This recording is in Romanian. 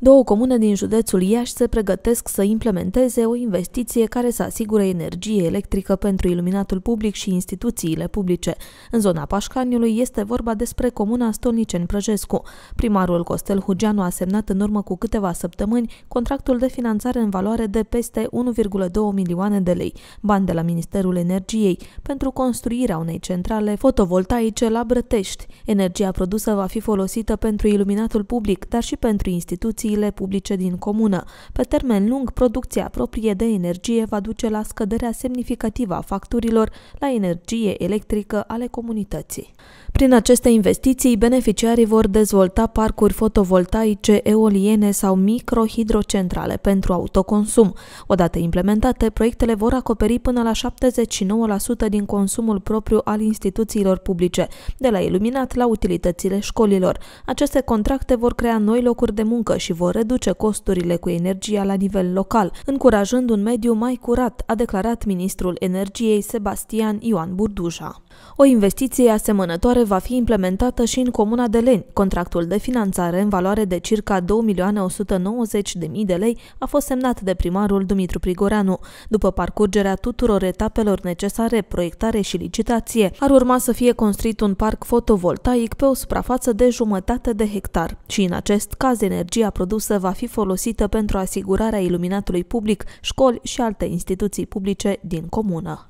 Două comune din județul Iași se pregătesc să implementeze o investiție care să asigure energie electrică pentru iluminatul public și instituțiile publice. În zona Pașcaniului este vorba despre comuna Stolniceni Prăjescu. Primarul Costel Hugeanu a semnat în urmă cu câteva săptămâni contractul de finanțare în valoare de peste 1,2 milioane de lei, bani de la Ministerul Energiei, pentru construirea unei centrale fotovoltaice la Brătești. Energia produsă va fi folosită pentru iluminatul public, dar și pentru instituții achizițiile publice din comună. Pe termen lung, producția proprie de energie va duce la scăderea semnificativă a facturilor la energie electrică ale comunității. Prin aceste investiții, beneficiarii vor dezvolta parcuri fotovoltaice, eoliene sau microhidrocentrale pentru autoconsum. Odată implementate, proiectele vor acoperi până la 79% din consumul propriu al instituțiilor publice, de la iluminat la utilitățile școlilor. Aceste contracte vor crea noi locuri de muncă și vor reduce costurile cu energia la nivel local, încurajând un mediu mai curat, a declarat ministrul energiei Sebastian Ioan Burduja. O investiție asemănătoare va fi implementată și în Comuna de Leni. Contractul de finanțare în valoare de circa 2.190.000 de lei a fost semnat de primarul Dumitru Prigoreanu. După parcurgerea tuturor etapelor necesare, proiectare și licitație, ar urma să fie construit un parc fotovoltaic pe o suprafață de jumătate de hectar. Și în acest caz, energia produsă va fi folosită pentru asigurarea iluminatului public, școli și alte instituții publice din comună.